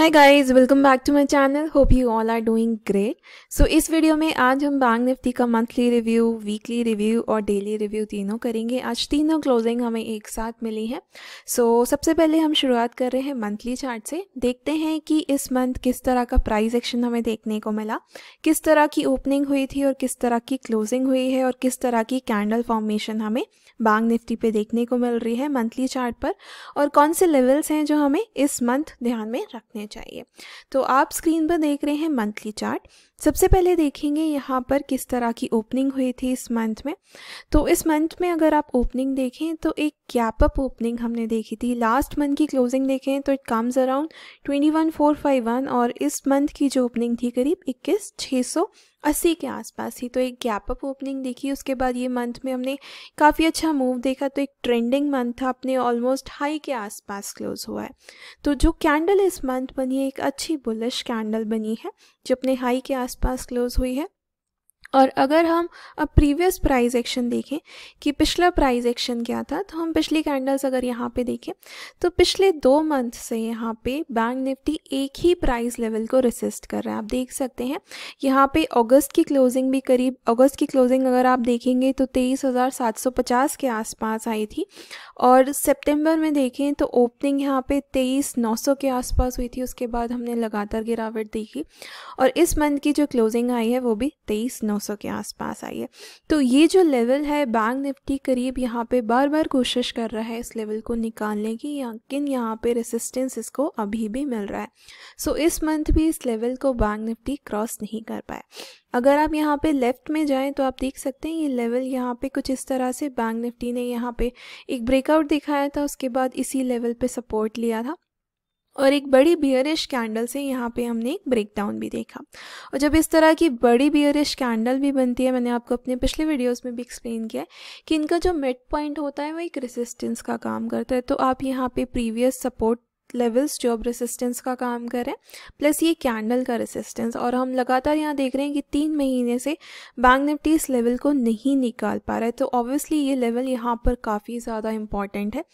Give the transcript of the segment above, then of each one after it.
Hi guys welcome back to my channel hope you all are doing great so इस video में आज हम Bank Nifty का monthly review weekly review और daily review तीनों करेंगे आज तीनों क्लोजिंग हमें एक साथ मिली है सो so, सबसे पहले हम शुरुआत कर रहे हैं मंथली चार्ट से देखते हैं कि इस मंथ किस तरह का प्राइज एक्शन हमें देखने को मिला किस तरह की ओपनिंग हुई थी और किस तरह की क्लोजिंग हुई है और किस तरह की कैंडल फॉर्मेशन हमें बैंक निफ्टी पे देखने को मिल रही है मंथली चार्ट पर और कौन से लेवल्स हैं जो हमें इस मंथ ध्यान में रखने चाहिए तो आप स्क्रीन पर देख रहे हैं मंथली चार्ट सबसे पहले देखेंगे यहाँ पर किस तरह की ओपनिंग हुई थी इस मंथ में तो इस मंथ में अगर आप ओपनिंग देखें तो एक गैप अप ओपनिंग हमने देखी थी लास्ट मंथ की क्लोजिंग देखें तो it comes around twenty one four five one और इस मंथ की जो ओपनिंग थी करीब इक्कीस छः सौ अस्सी के आसपास थी तो एक गैप अप ओपनिंग देखी उसके बाद ये मंथ में हमने काफ़ी अच्छा मूव देखा तो एक ट्रेंडिंग मंथ था अपने ऑलमोस्ट हाई के आसपास क्लोज हुआ है तो जो कैंडल इस मंथ बनी है एक अच्छी बुलिश कैंडल बनी है जो अपने हाई के आसपास क्लोज हुई है और अगर हम अब प्रीवियस प्राइस एक्शन देखें कि पिछला प्राइस एक्शन क्या था तो हम पिछली कैंडल्स अगर यहाँ पे देखें तो पिछले दो मंथ से यहाँ पे बैंक निफ्टी एक ही प्राइस लेवल को रेसिस्ट कर रहा है आप देख सकते हैं यहाँ पे अगस्त की क्लोजिंग भी करीब अगस्त की क्लोजिंग अगर आप देखेंगे तो तेईस के आसपास आई थी और सेप्टेम्बर में देखें तो ओपनिंग यहाँ पर तेईस नौ के आसपास हुई थी उसके बाद हमने लगातार गिरावट देखी और इस मंथ की जो क्लोजिंग आई है वो भी तेईस नौ 900 के आसपास आई है तो ये जो लेवल है बैंक निफ्टी करीब यहाँ पे बार बार कोशिश कर रहा है इस लेवल को निकालने की लेकिन यहाँ पे रेसिस्टेंस इसको अभी भी मिल रहा है सो इस मंथ भी इस लेवल को बैंक निफ्टी क्रॉस नहीं कर पाया अगर आप यहाँ पे लेफ़्ट में जाएं तो आप देख सकते हैं ये लेवल यहाँ पे कुछ इस तरह से बैंक निफ्टी ने यहाँ पे एक ब्रेकआउट दिखाया था उसके बाद इसी लेवल पे सपोर्ट लिया था और एक बड़ी बियरिश कैंडल से यहाँ पे हमने एक ब्रेक डाउन भी देखा और जब इस तरह की बड़ी बियरिश कैंडल भी बनती है मैंने आपको अपने पिछले वीडियोस में भी एक्सप्लेन किया है कि इनका जो मिड पॉइंट होता है वो एक रेसिस्टेंस का काम करता है तो आप यहाँ पे प्रीवियस सपोर्ट लेवल्स जो अब रेसिस्टेंस का काम करें प्लस ये कैंडल का रेसिस्टेंस और हम लगातार यहाँ देख रहे हैं कि तीन महीने से बैंक निफ्टी इस लेवल को नहीं निकाल पा रहा है तो ऑब्वियसली ये लेवल यहाँ पर काफ़ी ज़्यादा इम्पॉर्टेंट है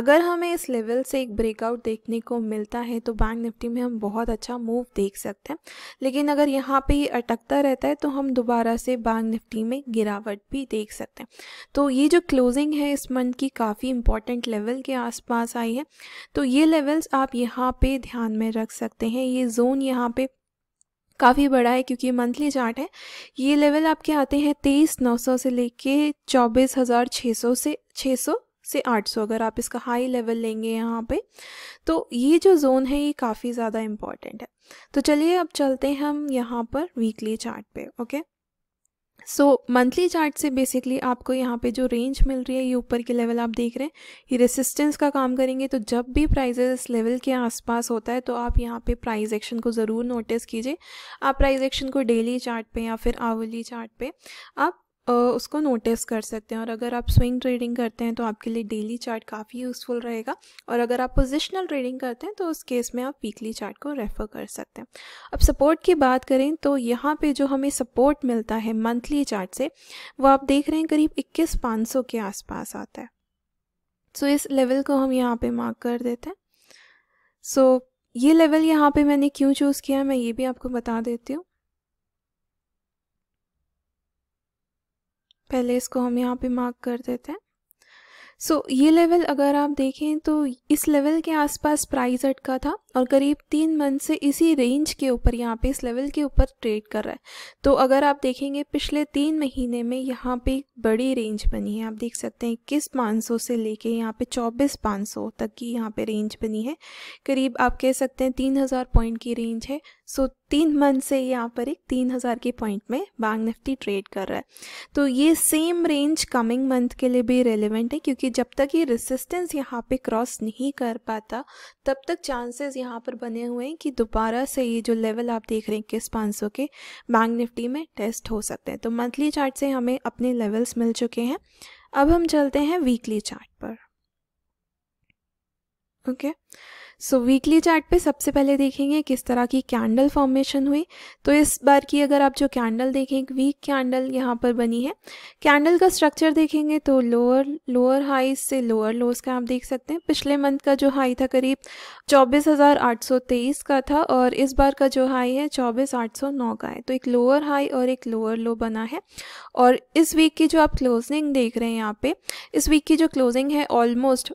अगर हमें इस लेवल से एक ब्रेकआउट देखने को मिलता है तो बैंक निफ्टी में हम बहुत अच्छा मूव देख सकते हैं लेकिन अगर यहाँ पर ये अटकता रहता है तो हम दोबारा से बैंक निफ्टी में गिरावट भी देख सकते हैं तो ये जो क्लोजिंग है इस मंथ की काफ़ी इंपॉर्टेंट लेवल के आसपास आई है तो ये लेवल जोन्स आप यहाँ पे ध्यान में रख सकते हैं ये जोन यहाँ पे काफ़ी बड़ा है क्योंकि मंथली चार्ट है ये लेवल आपके आते हैं तेईस नौ सौ से लेके चौबीस हज़ार छः सौ से छः सौ से आठ सौ अगर आप इसका हाई लेवल लेंगे यहाँ पे तो ये जो जोन है ये काफ़ी ज़्यादा इम्पॉर्टेंट है तो चलिए अब चलते हैं हम यहाँ पर वीकली चार्ट पे ओके सो मंथली चार्ट से बेसिकली आपको यहाँ पे जो रेंज मिल रही है ये ऊपर के लेवल आप देख रहे हैं ये रेसिस्टेंस का काम करेंगे तो जब भी प्राइजेस इस लेवल के आसपास होता है तो आप यहाँ पे प्राइज एक्शन को ज़रूर नोटिस कीजिए आप प्राइज एक्शन को डेली चार्ट पे या फिर आवली चार्ट पे आप उसको नोटिस कर सकते हैं और अगर आप स्विंग ट्रेडिंग करते हैं तो आपके लिए डेली चार्ट काफ़ी यूज़फुल रहेगा और अगर आप पोजिशनल ट्रेडिंग करते हैं तो उस केस में आप वीकली चार्ट को रेफ़र कर सकते हैं अब सपोर्ट की बात करें तो यहाँ पे जो हमें सपोर्ट मिलता है मंथली चार्ट से वो आप देख रहे हैं करीब इक्कीस के आसपास आता है सो इस लेवल को हम यहाँ पर मार्क कर देते हैं सो ये लेवल यहाँ पर मैंने क्यों चूज़ किया मैं ये भी आपको बता देती हूँ पहले इसको हम यहाँ पे मार्क कर देते हैं सो so, ये लेवल अगर आप देखें तो इस लेवल के आसपास प्राइस अटका था और करीब तीन मंथ से इसी रेंज के ऊपर यहाँ पे इस लेवल के ऊपर ट्रेड कर रहा है तो अगर आप देखेंगे पिछले तीन महीने में यहाँ पे एक बड़ी रेंज बनी है आप देख सकते हैं इक्कीस पाँच सौ से लेके यहाँ पे चौबीस पाँच सौ तक की यहाँ पे रेंज बनी है करीब आप कह सकते हैं तीन हज़ार पॉइंट की रेंज है सो तीन मंथ से यहाँ पर एक तीन हज़ार के पॉइंट में बैंक निफ्टी ट्रेड कर रहा है तो ये सेम रेंज कमिंग मंथ के लिए भी रेलिवेंट है क्योंकि जब तक ये रेसिस्टेंस यहाँ पे क्रॉस नहीं कर पाता तब तक चांसेस यहाँ पर बने हुए हैं कि दोबारा से ये जो लेवल आप देख रहे हैं किस पाँच के बैंक निफ्टी में टेस्ट हो सकते हैं तो मंथली चार्ट से हमें अपने लेवल्स मिल चुके हैं अब हम चलते हैं वीकली चार्ट पर okay okay? So weekly chart पे सबसे पहले देखेंगे किस तरह की कैंडल फॉर्मेशन हुई तो इस बार की अगर आप जो कैंडल देखें एक वीक कैंडल यहाँ पर बनी है कैंडल का स्ट्रक्चर देखेंगे तो लोअर लोअर हाई से लोअर लोस का आप देख सकते हैं पिछले मंथ का जो हाई था करीब 24,823 का था और इस बार का जो हाई है 24,809 का है तो एक लोअर हाई और एक लोअर लो बना है और इस वीक की जो आप क्लोजिंग देख रहे हैं यहाँ पे इस वीक की जो क्लोजिंग है ऑलमोस्ट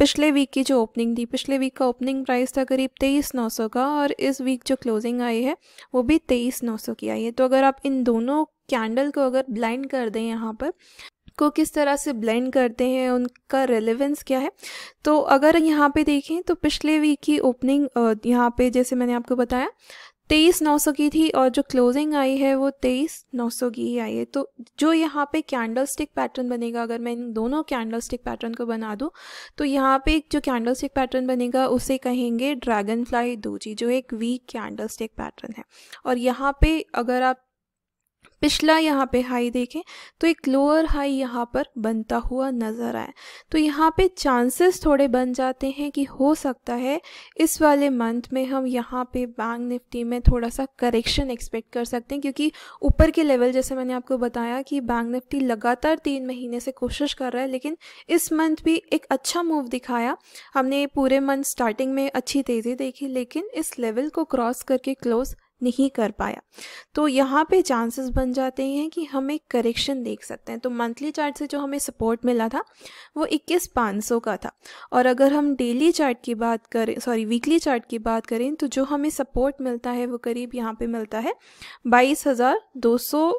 पिछले वीक की जो ओपनिंग थी पिछले वीक का ओपनिंग प्राइस था करीब तेईस नौ सौ का और इस वीक जो क्लोजिंग आई है वो भी तेईस नौ सौ की आई है तो अगर आप इन दोनों कैंडल को अगर ब्लाइंड कर दें यहाँ पर को किस तरह से ब्लेंड करते हैं उनका रेलेवेंस क्या है तो अगर यहाँ पे देखें तो पिछले वीक की ओपनिंग यहाँ पे जैसे मैंने आपको बताया तेईस नौ सौ की थी और जो क्लोजिंग आई है वो तेईस नौ सौ की ही आई है तो जो यहाँ पे कैंडल स्टिक पैटर्न बनेगा अगर मैं इन दोनों कैंडल स्टिक पैटर्न को बना दूँ तो यहाँ पे जो कैंडल स्टिक पैटर्न बनेगा उसे कहेंगे ड्रैगन फ्लाई दोजी जो एक वीक कैंडल स्टिक पैटर्न है और यहाँ पे अगर आप पिछला यहाँ पे हाई देखें तो एक लोअर हाई यहाँ पर बनता हुआ नज़र आए तो यहाँ पे चांसेस थोड़े बन जाते हैं कि हो सकता है इस वाले मंथ में हम यहाँ पे बैंक निफ्टी में थोड़ा सा करेक्शन एक्सपेक्ट कर सकते हैं क्योंकि ऊपर के लेवल जैसे मैंने आपको बताया कि बैंक निफ्टी लगातार तीन महीने से कोशिश कर रहा है लेकिन इस मंथ भी एक अच्छा मूव दिखाया हमने पूरे मंथ स्टार्टिंग में अच्छी तेज़ी देखी लेकिन इस लेवल को क्रॉस करके क्लोज़ नहीं कर पाया तो यहाँ पे चांसेस बन जाते हैं कि हम एक करेक्शन देख सकते हैं तो मंथली चार्ट से जो हमें सपोर्ट मिला था वो इक्कीस पाँच सौ का था और अगर हम डेली चार्ट की बात करें सॉरी वीकली चार्ट की बात करें तो जो हमें सपोर्ट मिलता है वो करीब यहाँ पे मिलता है बाईस हज़ार दो सौ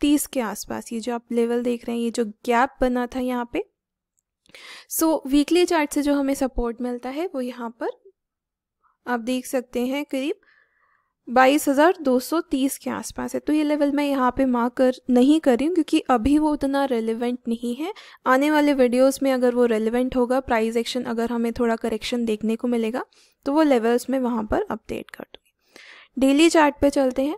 तीस के आसपास ये जो आप लेवल देख रहे हैं ये जो गैप बना था यहाँ पे सो वीकली चार्ट से जो हमें सपोर्ट मिलता है वो यहाँ पर आप देख सकते हैं करीब बाईस हज़ार दो सौ तीस के आसपास है तो ये लेवल मैं यहाँ पे मार्क कर नहीं कर रही हूँ क्योंकि अभी वो उतना रेलिवेंट नहीं है आने वाले वीडियोस में अगर वो रेलिवेंट होगा प्राइस एक्शन अगर हमें थोड़ा करेक्शन देखने को मिलेगा तो वो लेवल्स में वहाँ पर अपडेट कर दूँगी डेली चार्ट पे चलते हैं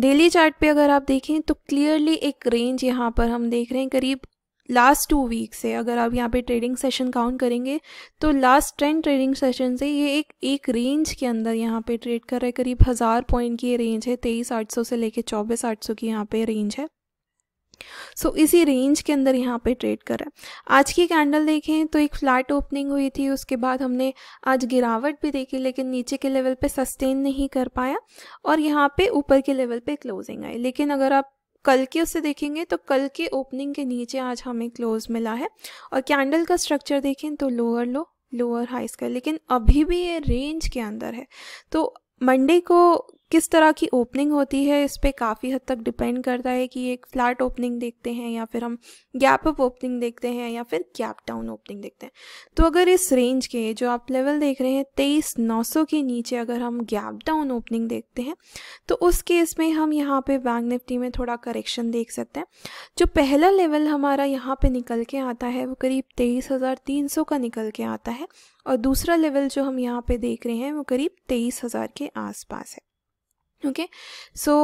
डेली चार्ट पे अगर आप देखें तो क्लियरली एक रेंज यहाँ पर हम देख रहे हैं करीब लास्ट टू वीक से अगर आप यहाँ पे ट्रेडिंग सेशन काउंट करेंगे तो लास्ट टेन ट्रेडिंग सेशन से ये एक एक रेंज के अंदर यहाँ पे ट्रेड कर रहे हैं करीब हज़ार पॉइंट की ये रेंज है तेईस आठ सौ से लेके चौबीस आठ सौ की यहाँ पे रेंज है सो so, इसी रेंज के अंदर यहाँ पे ट्रेड कर रहा है आज की कैंडल देखें तो एक फ्लैट ओपनिंग हुई थी उसके बाद हमने आज गिरावट भी देखी लेकिन नीचे के लेवल पे सस्टेन नहीं कर पाया और यहाँ पे ऊपर के लेवल पे क्लोजिंग आई लेकिन अगर आप कल की उसे देखेंगे तो कल के ओपनिंग के नीचे आज हमें क्लोज मिला है और कैंडल का स्ट्रक्चर देखें तो लोअर लो लोअर हाई का लेकिन अभी भी ये रेंज के अंदर है तो मंडे को किस तरह की ओपनिंग होती है इस पर काफ़ी हद तक डिपेंड करता है कि एक फ्लैट ओपनिंग देखते हैं या फिर हम गैप अप ओपनिंग देखते हैं या फिर गैप डाउन ओपनिंग देखते हैं तो अगर इस रेंज के जो आप लेवल देख रहे हैं तेईस नौ सौ के नीचे अगर हम गैप डाउन ओपनिंग देखते हैं तो उस केस में हम यहाँ पे बैंक निफ्टी में थोड़ा करेक्शन देख सकते हैं जो पहला लेवल हमारा यहाँ पर निकल के आता है वो करीब तेईस हज़ार तीन सौ का निकल के आता है और दूसरा लेवल जो हम यहाँ पर देख रहे हैं वो करीब तेईस हज़ार के आसपास है ओके सो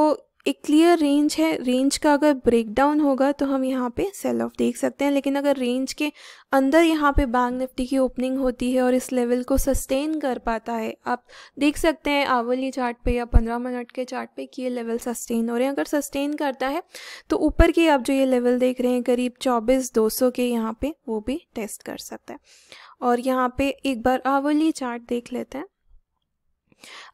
एक क्लियर रेंज है रेंज का अगर ब्रेक डाउन होगा तो हम यहाँ पे सेल ऑफ देख सकते हैं लेकिन अगर रेंज के अंदर यहाँ पे बैंक निफ्टी की ओपनिंग होती है और इस लेवल को सस्टेन कर पाता है आप देख सकते हैं आवली चार्ट पे या पंद्रह मिनट के चार्ट पे कि ये लेवल सस्टेन हो रहे हैं अगर सस्टेन करता है तो ऊपर के आप जो ये लेवल देख रहे हैं करीब चौबीस दो सौ के यहाँ पे वो भी टेस्ट कर सकता है और यहाँ पे एक बार आवली चार्ट देख लेते हैं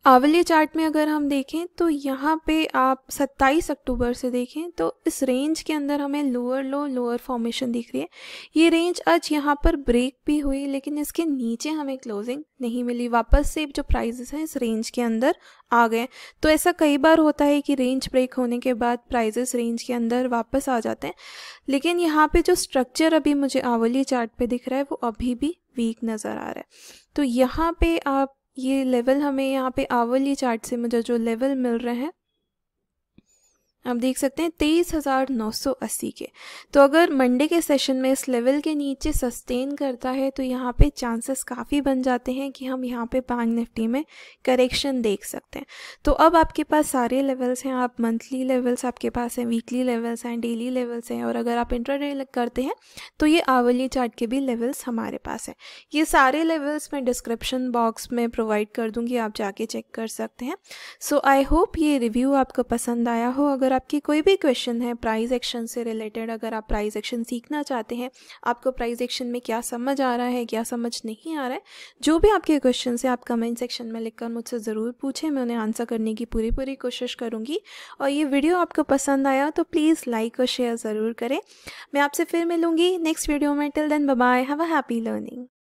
आवल्य चार्ट में अगर हम देखें तो यहाँ पे आप 27 अक्टूबर से देखें तो इस रेंज के अंदर हमें लोअर लो लोअर फॉर्मेशन दिख रही है ये रेंज आज यहाँ पर ब्रेक भी हुई लेकिन इसके नीचे हमें क्लोजिंग नहीं मिली वापस से जो प्राइजेस हैं इस रेंज के अंदर आ गए तो ऐसा कई बार होता है कि रेंज ब्रेक होने के बाद प्राइजेस रेंज के अंदर वापस आ जाते हैं लेकिन यहाँ पे जो स्ट्रक्चर अभी मुझे आवली चार्ट पे दिख रहा है वो अभी भी वीक नज़र आ रहा है तो यहाँ पे आप ये लेवल हमें यहाँ पे आवली चार्ट से मुझे जो लेवल मिल रहे हैं आप देख सकते हैं तेईस हज़ार नौ सौ अस्सी के तो अगर मंडे के सेशन में इस लेवल के नीचे सस्टेन करता है तो यहाँ पे चांसेस काफ़ी बन जाते हैं कि हम यहाँ पे बैंक निफ्टी में करेक्शन देख सकते हैं तो अब आपके पास सारे लेवल्स हैं आप मंथली लेवल्स आपके पास हैं वीकली लेवल्स हैं डेली लेवल्स हैं और अगर आप इंटरडे करते हैं तो ये आवली चार्ट के भी लेवल्स हमारे पास हैं ये सारे लेवल्स मैं डिस्क्रिप्शन बॉक्स में प्रोवाइड कर दूँगी आप जाके चेक कर सकते हैं सो आई होप ये रिव्यू आपको पसंद आया हो अगर आपकी कोई भी क्वेश्चन है प्राइस एक्शन से रिलेटेड अगर आप प्राइस एक्शन सीखना चाहते हैं आपको प्राइस एक्शन में क्या समझ आ रहा है क्या समझ नहीं आ रहा है जो भी आपके क्वेश्चन है आप कमेंट सेक्शन में लिखकर मुझसे ज़रूर पूछें मैं उन्हें आंसर करने की पूरी पूरी कोशिश करूँगी और ये वीडियो आपको पसंद आया तो प्लीज़ लाइक और शेयर ज़रूर करें मैं आपसे फिर मिलूँगी नेक्स्ट वीडियो में till then bye have a happy learning